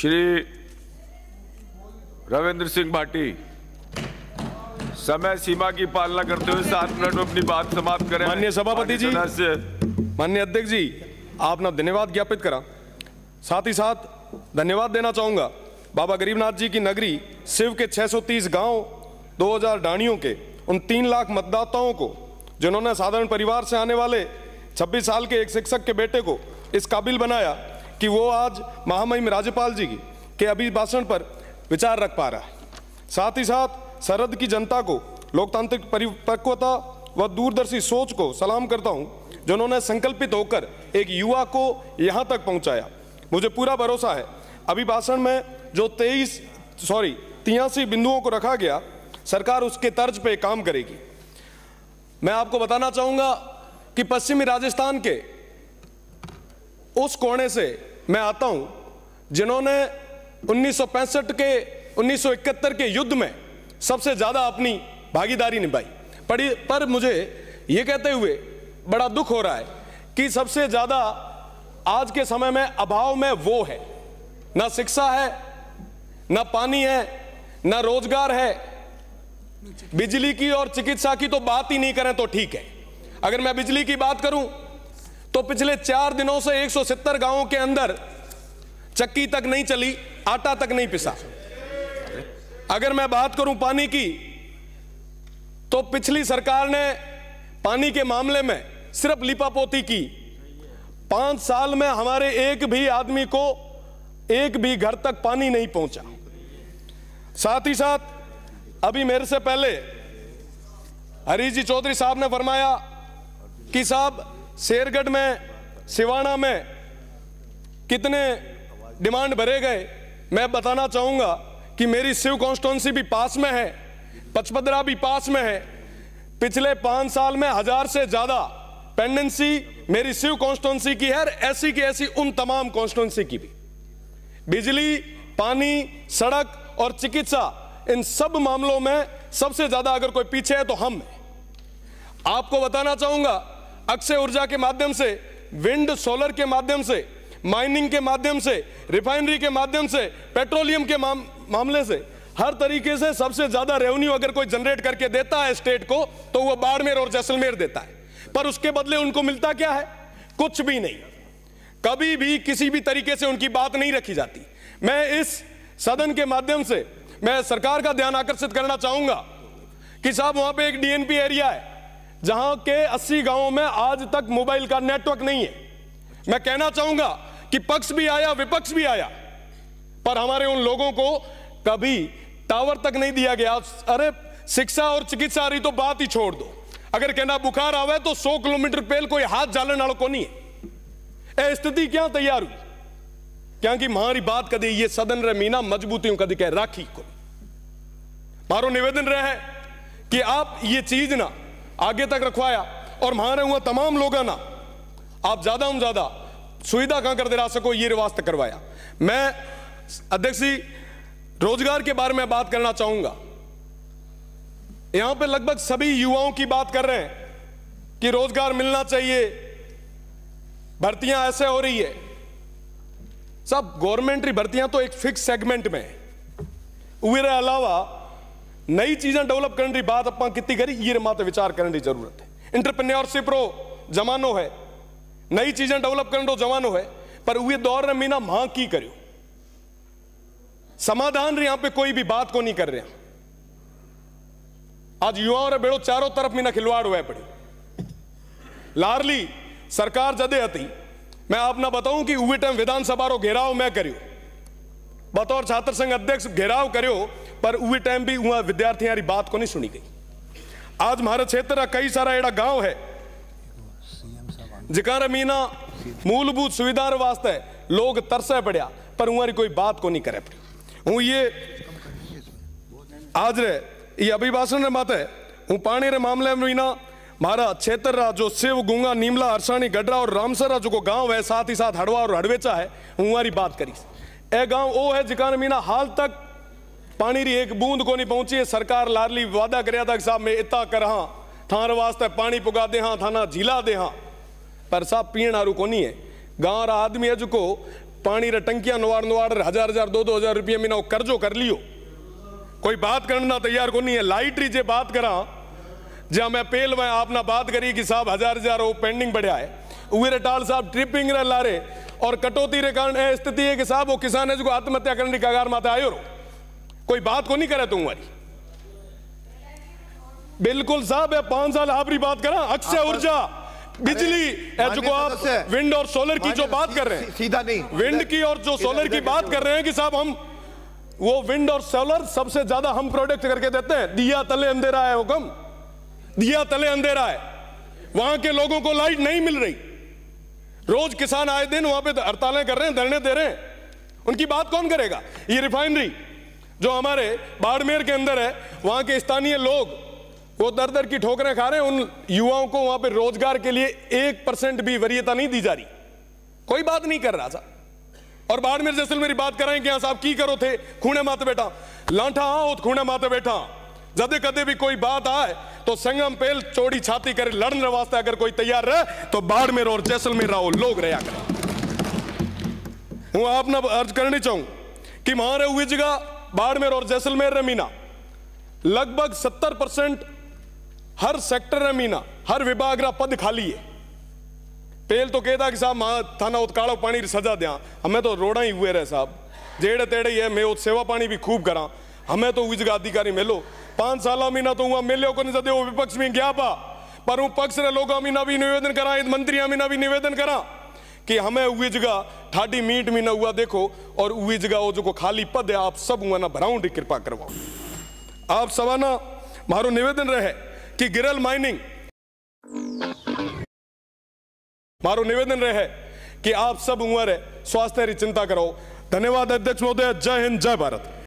श्री रविंद्र सिंह भाटी समय सीमा की पालना करते हुए सात मिनट में अपनी बात समाप्त करें मान्य सभापति जी मान्य अध्यक्ष जी आपने धन्यवाद ज्ञापित करा साथ ही साथ धन्यवाद देना चाहूंगा बाबा गरीबनाथ जी की नगरी शिव के 630 गांव 2000 डाणियों के उन तीन लाख मतदाताओं को जिन्होंने साधारण परिवार से आने वाले 26 साल के एक शिक्षक के बेटे को इस काबिल बनाया कि वो आज महामहिम राज्यपाल जी के अभिभाषण पर विचार रख पा रहा है साथ ही साथ सरहद की जनता को लोकतांत्रिक परिपक्वता व दूरदर्शी सोच को सलाम करता हूँ जिन्होंने संकल्पित होकर एक युवा को यहाँ तक पहुंचाया मुझे पूरा भरोसा है अभिभाषण में जो तेईस सॉरी तियासी बिंदुओं को रखा गया सरकार उसके तर्ज पे काम करेगी मैं आपको बताना चाहूंगा कि पश्चिमी राजस्थान के उस कोने से मैं आता हूं जिन्होंने 1965 के 1971 के युद्ध में सबसे ज़्यादा अपनी भागीदारी निभाई पड़ी पर मुझे ये कहते हुए बड़ा दुख हो रहा है कि सबसे ज़्यादा आज के समय में अभाव में वो है ना शिक्षा है ना पानी है ना रोजगार है बिजली की और चिकित्सा की तो बात ही नहीं करें तो ठीक है अगर मैं बिजली की बात करूं तो पिछले चार दिनों से 170 गांवों के अंदर चक्की तक नहीं चली आटा तक नहीं पिसा अगर मैं बात करूं पानी की तो पिछली सरकार ने पानी के मामले में सिर्फ लिपापोती की पांच साल में हमारे एक भी आदमी को एक भी घर तक पानी नहीं पहुंचा साथ ही साथ अभी मेरे से पहले हरीश जी चौधरी साहब ने फरमाया कि साहब शेरगढ़ में सिवाना में कितने डिमांड भरे गए मैं बताना चाहूँगा कि मेरी शिव कॉन्स्टिट्यूंसी भी पास में है पचपदरा भी पास में है पिछले पाँच साल में हजार से ज़्यादा पेंडेंसी मेरी शिव कॉन्स्टिट्यूंसी की है ऐसी की ऐसी उन तमाम कॉन्स्टिट्युंसी की भी बिजली पानी सड़क और चिकित्सा इन सब मामलों में सबसे ज़्यादा अगर कोई पीछे है तो हम आपको बताना चाहूँगा अक्षय ऊर्जा के माध्यम से विंड सोलर के माध्यम से माइनिंग के माध्यम से रिफाइनरी के माध्यम से पेट्रोलियम के माम, मामले से हर तरीके से सबसे ज्यादा रेवेन्यू अगर कोई जनरेट करके देता है स्टेट को तो वह बाड़मेर और जैसलमेर देता है पर उसके बदले उनको मिलता क्या है कुछ भी नहीं कभी भी किसी भी तरीके से उनकी बात नहीं रखी जाती मैं इस सदन के माध्यम से मैं सरकार का ध्यान आकर्षित करना चाहूंगा कि साहब वहां पे एक डीएनपी एरिया है जहां के 80 गांवों में आज तक मोबाइल का नेटवर्क नहीं है मैं कहना चाहूंगा कि पक्ष भी आया विपक्ष भी आया पर हमारे उन लोगों को कभी टावर तक नहीं दिया गया अरे शिक्षा और चिकित्सा रही तो बात ही छोड़ दो अगर कहना बुखार आवे तो 100 किलोमीटर पेल कोई हाथ जालन वालों को नहीं है स्थिति क्या तैयार हुई क्योंकि मारी बात कदी ये सदन रे मीना मजबूतियों कदी कह राखी को मारो निवेदन रहे कि आप ये चीज ना आगे तक रखवाया और म्हारे हुआ तमाम लोगों ना आप ज़्यादा हम ज़्यादा सुविधा कहां कर दे सको ये रिवाज तक करवाया मैं अध्यक्ष जी रोजगार के बारे में बात करना चाहूंगा यहां पे लगभग सभी युवाओं की बात कर रहे हैं कि रोजगार मिलना चाहिए भर्तियां ऐसे हो रही है सब गवर्नमेंट्री भर्तियां तो एक फिक्स सेगमेंट में है अलावा नई चीजें डेवलप करने की बात अपना कितनी करी ये माते विचार करने की जरूरत है इंटरप्रन्योरशिप रो जमानो है नई चीजें डेवलप करने रो जमानो है पर वे दौर में मीना मां की करो समाधान रे यहां पे कोई भी बात को नहीं कर रहे आज युवाओं और बेड़ो चारों तरफ मीना खिलवाड़ हुआ पड़ी लारली सरकार जदे हती मैं आपने बताऊं कि उवे टाइम विधानसभा रो घेराव मैं करो बतौर छात्र संघ अध्यक्ष घेराव करो पर उ टाइम भी उहा विद्यार्थियों की बात को नहीं सुनी गई आज हमारे क्षेत्र का कई सारा अड़ा गांव है जिकार मीना मूलभूत सुविधा वास्ते लोग तरसे पड़िया पर उहारी कोई बात को नहीं करे पड़ी हूँ ये आज रे ये अभिभाषण रे बात है हूँ पानी रे मामले में ना मारा क्षेत्र रा जो शिव गुंगा नीमला अरसाणी गडरा और रामसर जो को गांव है साथ ही साथ हड़वा और हड़वेचा है हूँ बात करी ए गांव वो है जिकार मीना हाल तक पानी ਦੀ एक बूंद को ਨਹੀਂ ਪਹੁੰਚੀ ਹੈ ਸਰਕਾਰ ਲਾਰਲੀ ਵਾਅਦਾ ਕਰਿਆ ਤਾਂ ਸਾਹਿਬ ਮੈਂ ਇਤਾ ਕਰਾਂ ਥਾਰ ਵਾਸਤੇ ਪਾਣੀ ਪੁਗਾ ਦੇ ਹਾਂ ਥਾਣਾ ਜ਼ਿਲਾ ਦੇ पर साहब पीण आरू को है गाँव रा आदमी अज को पानी रा टंकिया नवाड़ हजार हजार दो दो हजार रुपये महीना कर्जो कर लियो कोई बात करना तैयार को है लाइट री जे बात करा जहाँ मैं पेल में आपना बात करी कि साहब हजार हजार वो पेंडिंग बढ़िया है उहे टाल साहब ट्रिपिंग रे लारे और कटौती रे कारण स्थिति है कि साहब वो किसान है जो आत्महत्या करने की कगार माता आयो रो कोई बात को नहीं करे हमारी बिल्कुल साहब है पांच साल आपकी बात करा अक्षय ऊर्जा बिजली जो आप विंड और सोलर की जो बात कर रहे हैं सीधा नहीं विंड की और जो सोलर की बात कर रहे हैं कि साहब हम वो विंड और सोलर सबसे ज्यादा हम प्रोडक्ट करके देते हैं दिया तले अंधेरा है हुक्म दिया तले अंधेरा है वहां के लोगों को लाइट नहीं मिल रही रोज किसान आए दिन वहां पे हड़तालें कर रहे हैं धरने दे रहे हैं उनकी बात कौन करेगा ये रिफाइनरी जो हमारे बाड़मेर के अंदर है वहाँ के स्थानीय लोग वो दर दर की ठोकरें खा रहे हैं उन युवाओं को वहाँ पर रोजगार के लिए एक परसेंट भी वरीयता नहीं दी जा रही कोई बात नहीं कर रहा था और बाड़मेर जैसलमेरी बात कराएं कि यहाँ साहब की करो थे खूणे माते बैठा लाठा आओ हाँ, खूने माते बैठा जदे कदे भी कोई बात आए तो संगम पेल चोड़ी छाती करे लड़ने वास्ते अगर कोई तैयार रहे तो बाड़मेर और जैसलमेर रहो लोग रहा करें हूँ आप ना अर्ज करनी चाहूँ कि मारे रहे हुई जगह बाड़मेर और जैसलमेर में मीना लगभग 70 परसेंट हर सेक्टर में मीना हर विभाग रा पद खाली है पहल तो कहता कि साहब मां थाना उत कालो पानी सजा दें हमें तो रोड़ा ही हुए रहे साहब जेड़े तेड़े है मैं सेवा पानी भी खूब करा हमें तो उजगा अधिकारी मिलो पांच साल महीना तो हुआ मिले को नहीं सदे विपक्ष में गया पा पर हूँ पक्ष लोगों लोग भी निवेदन करा मंत्रियों मंत्रियां भी निवेदन करा कि हमें हुई जगह ठाडी मीट में ना हुआ देखो और उगी जगह वो जो खाली पद है आप सब हुआ ना भराउंड कृपा करवाओ आप सवाना मारो निवेदन रहे कि गिरल माइनिंग मारो निवेदन रहे कि आप सब उम्र स्वास्थ्य चिंता करो धन्यवाद अध्यक्ष महोदय जय हिंद जय भारत